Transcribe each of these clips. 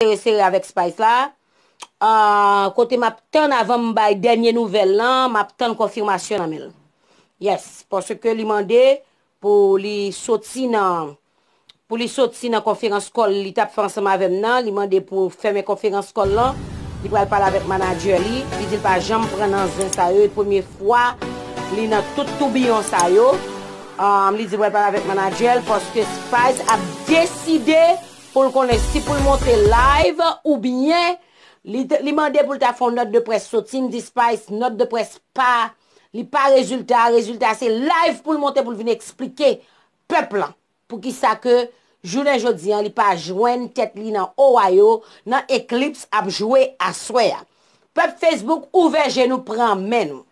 Seri seri avek Spice euh, la, kote m ap tan avan m bay denye nouvel lan, m ap tan konfirmasyon anmel. Yes, poske li mande pou li soti nan konferans kol li tap franse maven nan, li mande pou ferme konferans kol lan, li pou al pale avek manager li, li dil pa jom prenen zin sa yo, pou mi fwa, li nan toutoubi yon sa yo, euh, li dil pale avek manager, poske Spice ap deside... Ou l konen si pou l monte live ou byen li mande pou l ta fon not de pres sotin, dispise, not de pres pa, li pa rezultat, rezultat se live pou l monte pou l vini eksplike pep lan pou ki sa ke jounen joudian li pa jwen tet li nan Ohio nan Eclipse apjoue aswea. Pep Facebook ouve genou pran men moun.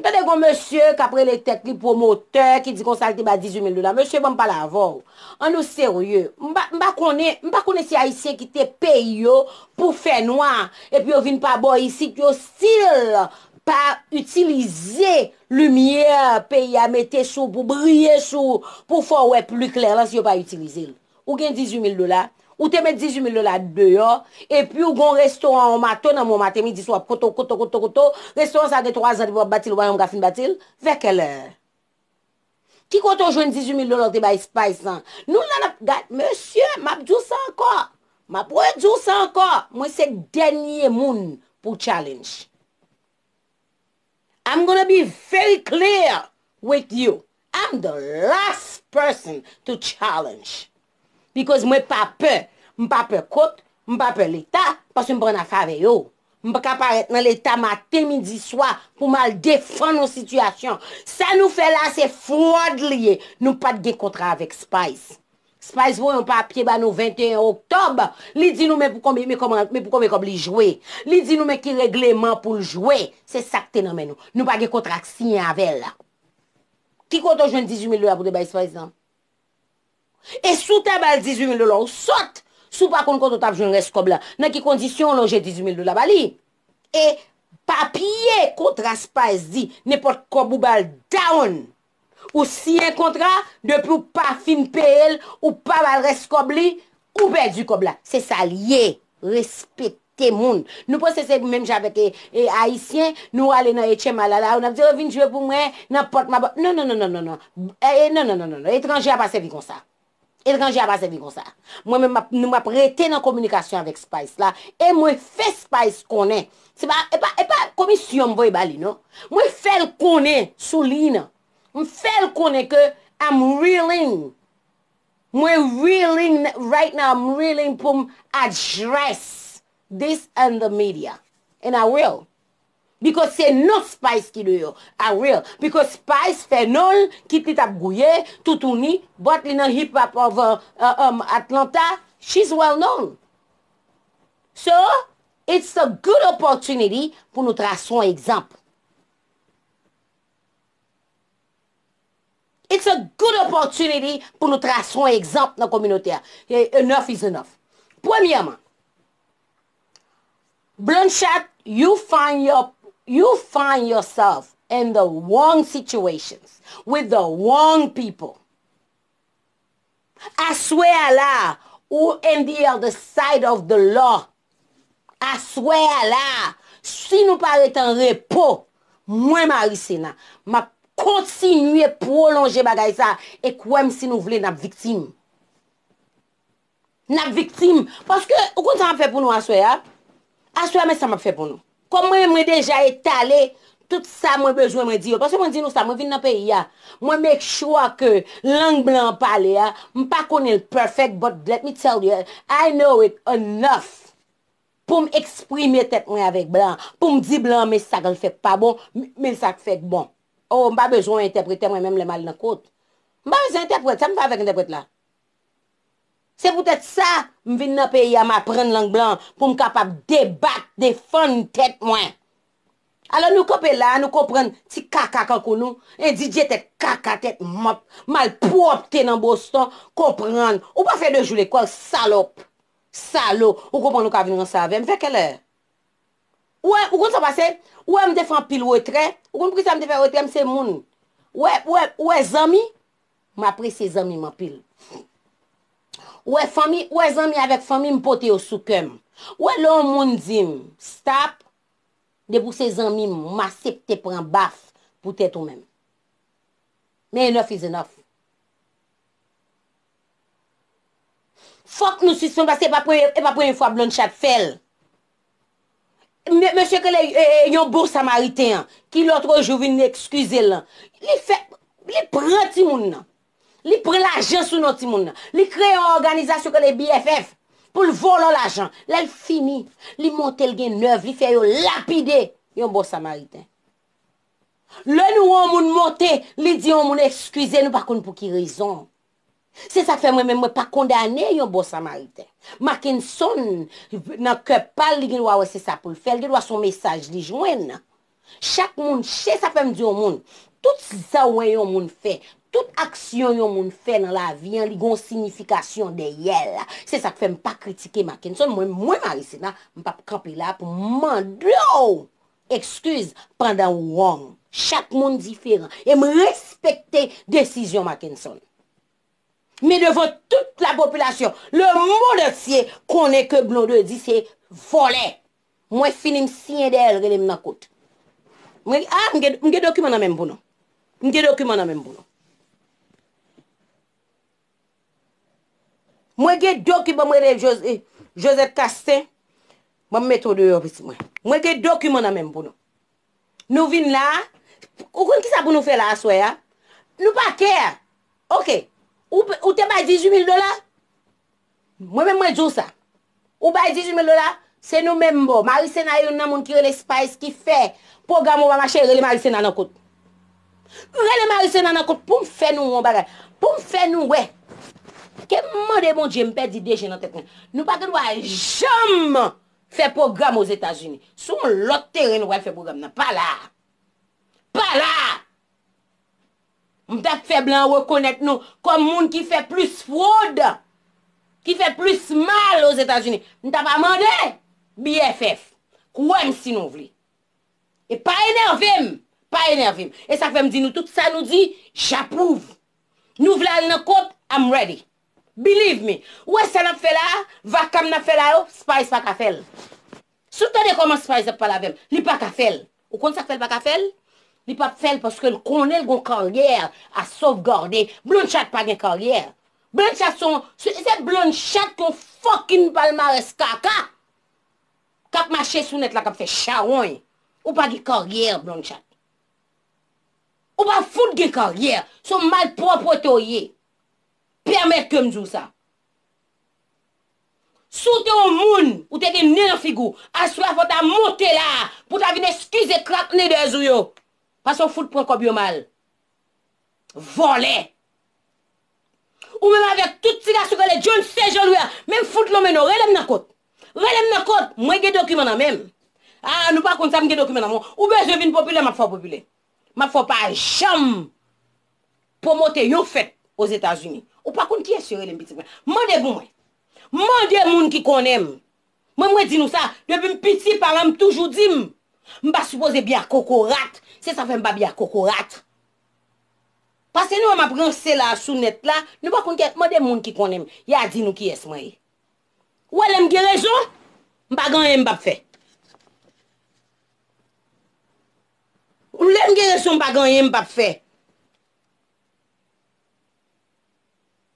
Mpade kon monsye kapre le tek li pou moteur ki di konsalte ba 18000 dola, monsye pou m pa la avou. An nou serye, m pa kone si a isye ki te peyo pou fey noa, epi yo vin pa bo yisi ki yo sil pa utilize lumiye peyi a mette sou pou brye sou, pou fo ou e plu kler lan si yo pa utilize l. Ou gen 18000 dola? Ou te met 18000 lola deyo. E pi ou gon restoran ou maton an mou maten mi dis wap koto, koto, koto, koto. Restoran sa de 3 an di bo batil, wanyon gafin batil. Veke lè. Ki koto jwen 18000 lola te bay spice nan. Nou lan ap gat, mèsyè, map djous anko. Map wè djous anko. Mwen se denye moun pou challenge. I'm gonna be very clear with you. I'm the last person to challenge. Because mwen pape, mwen pape kote, mwen pape l'Etat, pasi mwen prena fave yo. Mwen pape aparet nan l'Etat mati, midi, swa, pou mal defan nou situasyon. Sa nou fe la se fwad liye, nou pat ge kontra avek Spice. Spice vwe yon papye ba nou 21 Oktob, li di nou men pou konbe kombe li jwe. Li di nou men ki regleman pou l'jwe. Se sakte nan men nou. Nou pa ge kontra ksi yon avek la. Ki koto jwen 18 Milou apote bay Spice nan? E sou te bal 18000 do la ou sot Sou pa kon kontotap joun res kob la Nan ki kondisyon lo jè 18000 do la bali E papye kontraspa es di Ne pot kob ou bal daon Ou si yè kontra De pou pa fin pe el Ou pa bal res kob li Ou bel du kob la Se salye, respete moun Nou posese mèm javek e haisyen Nou ale nan etche malala Ou nan pte oh, revin jwe pou mwen Nan pot mabon Non, non, non, non, non Etranje a pase vi kon sa Et kanje a base vi kon sa, mwen mwen ap rete nan komunikasyon avek Spice la, e mwen fe Spice konen, se ba, e pa komisyon mwen boye bali non, mwen fel konen, souline, mwen fel konen ke am reeling, mwen reeling, right now am reeling pou m adjres this and the media, and I will. Because se nou spice ki nou yo. I will. Because spice fe nol, ki ti tap gouye, toutouni, bot lina hip hop of uh, uh, um, Atlanta, she's well known. So, it's a good opportunity pou nou tra son ekzamp. It's a good opportunity pou nou tra son ekzamp nan kominote a. Enough is enough. Premièman, Blanchette, you find your place You find yourself in the wrong situations with the wrong people. Aswè ala, ou endi al the side of the law. Aswè ala, si nou pare tan repo, mwen ma risena. Ma kontinuye prolonje bagay sa e kwem si nou vle nap viktim. Nap viktim. Paske, ou kon sa ap fè pou nou aswè ya? Aswè me sa ap fè pou nou. Kom mwen mwen deja etale, tout sa mwen bezwen mwen diyo. Pas se mwen di nou sa, mwen vin nan peyi ya. Mwen mek chwa ke lang blan pale ya, mwen pa konel perfect, but let me tell you, I know it enough pou mwen eksprime tet mwen avek blan. Pou mwen di blan, mwen sakal fek pa bon, mwen sakal fek bon. Oh, mwen pa bezwen interprete mwen menm le mal nan kote. Mwen pa bezwen interprete, sa mwen fa avek interprete la. Se pou tèt sa, m vin nan peyi a m apren lank blan pou m kapap debat, defan nou tèt mwen. Alo nou kopè la, nou kopren ti kaka kankou nou, en di djet tèt kaka tèt mop, malpop tè nan bostan, kopren, ou pa fè de joulé kwa salop, salop, ou kopè nou ka vin nan savè, m fè ke lè? Ouè, ou kon sa basè? Ouè m defan pil wè tre? Ou kon prisa m defan wè tre m se moun? Ouè, ouè, ouè zami? Ma apre se zami m apil. Ouè zanmi avèk zanmi mpote yo soukem. Ouè lò moun zim, stap, de pou se zanmi mmasip te pren baf pou te to men. Men enof is enof. Fok nou si son basse ep apren e yon fwa blon chat fel. Mèche ke lè e, e, yon bours samaritean ki lò trojouvin nè ekskuse lan. Li prenti moun nan. Li pre l'ajen sou nou ti moun nan. Li kre yon organizasyon kon le BFF pou l'volo l'ajen. Lè l'fini. Li monte l gen növ. Li fè yon lapide yon bò bon samarite. Lè nou yon moun monte. Li di yon moun ekskuize. Nou pa kon pou ki rizon. Se sa fe mwen mè mwen pa kondane yon bò samarite. Makin son nan kepal li gen wawese sa pou l fel. Gen wawese son mesaj li jwen nan. Chak moun che sa fe mwen di yon moun. Tout sa wè yon moun fe moun. Tout aksyon yon moun fè nan la vi an li gon signifikasyon de yel la. Se sa k fèm pa kritike Mackinson. Mwen Marissina, mwen pa pou krapi la pou mwen drou. Ekskuz, pandan wong. Chak moun diferan. E mw respekte desisyon Mackinson. Me devon tout la popilasyon. Le moun de siye kone ke blonde di siye volè. Mwen finim siye de el relem nan kout. Mwen ge dokumen nan men moun moun. Mwen ge dokumen nan men moun moun. Mwen gen doku ba mwen rev eh, Joseph Castan. Mwen meto de yo pisi mwen. Mwen gen doku mwen amem pou nou. Nou vin la. O kon ki sa pou nou fe la aswe ya? Nou pa kè ya. Ok. Ou te bay 18000 dola? Mwen men mwen djou sa. Ou bay 18000 dola? Se nou men mbo. Marise nan yon nan moun ki re lespare se ki fe. Pou gamou wa mwache re le Marise nan an kout. Re le Marise nan an kout pou mwen fe nou mwen bagay. Pou mwen fe nou mwen. Kemman de bon je mperdi deje nan tetnen? Nou pa te nou a jaman fe program os Etats-Unis. Sou m lote re nou wèk fe program nan. Pa la! Pa la! M ta feblan wèk konet nou kom moun ki fe plus fwod. Ki fe plus mal os Etats-Unis. M ta pa mande BFF. Kwa m si nou vli. E pa enervim. Pa enervim. E sa fèm di nou tout sa nou di j'approuve. Nou vla nan kope, I'm ready. Believe me, wè sa nap fè la, va kam nap fè la yo, spay se pa ka fèl. Sou tade koman spay se pa la vem, li pa ka fèl. Ou kon se fèl pa ka fèl? Li pa fèl porske l konel gon kar gyer a sovgarde, blon chat pa gen kar gyer. Blon chat son, se blon chat kon fokin palma res kaka. Kap mache sou net la kap fè charon. Ou pa gen kar gyer, blon chat. Ou pa foud gen kar gyer, son malpropo eto yey. Permè kèm djou sa. Soutè ou moun, ou teke nè nan figou, aswa fote a motè la, pote a vin eskize krat nè de e zou yo. Pasou fote pren kò bi yo mal. Volè. Ou men avè tout sika sou gale, joun se jolou ya, men fote lò men nou, relem nan kot. Relem nan kot, mwen ge dokumen nan men. Anou pa kon sa mwen ge dokumen nan moun. Ou bejè vin popile, map fò popile. Map fò pa cham pou motè yon fèt os Etats-Unis. Ou pa koun ki es yore lèm piti mwen. Mwen de moun ki konèm. Mwen mwen di nou sa. Depi mpiti parlam toujou di m. Mba suppose biya koko rat. Se sa fe mba biya koko rat. Pase nou mba pransè la sounet la. Mwen pa koun ke mwen de moun ki konèm. Ya di nou ki es mwen. Ou lèm girejou. Mba gan yè mba fe. Ou lèm girejou mba gan yè mba fe.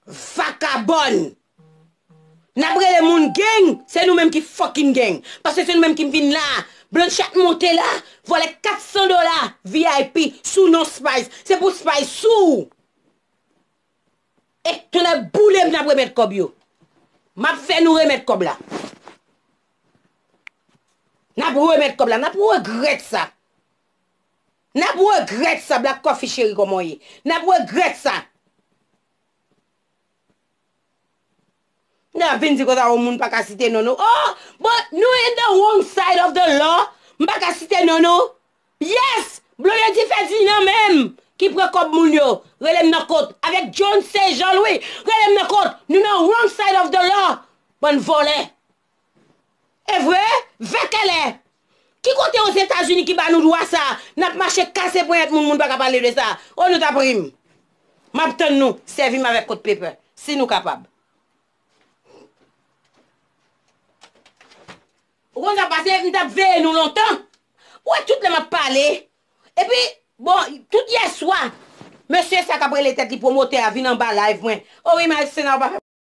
Vaka bon! Nabre le moun geng, se nou menm ki fokin geng. Pas se se nou menm ki mvin la, blan chak monte la, vole 400 dola, VIP, sou non spice, se pou spice sou. E, ton a boulem nabre met kob yo. Map fe nou remet kob la. Nabre met kob la, nabre regret sa. Nabre regret sa, blak kofi cheri komoye. Nabre regret sa. Na vin di kota ou moun pa ka site nono. Oh, but nou en the wrong side of the law, mba ka site nono. Yes, blonye di fedzi nan menm, ki prekop moun yo, relem nan kot, avek John C. Jean Louis, relem nan kot, nou nan wrong side of the law, bon vole. E vwe, vekele. Ki kote ou S.A. ki ba nou lwa sa, nap mache kase pou et moun moun pa ka pale de sa, ou nou taprim. Mabten nou, servim avek kot pepe, si nou kapab. Ou kon sa pase ev ni tap veye nou lontan? Ou e tout le mat pale? E pi, bon, tout yè swan, mè sè sa kabre lè tèt li pou motè avi nan ba live mwen. Ou e mè se nan wap fè mwen.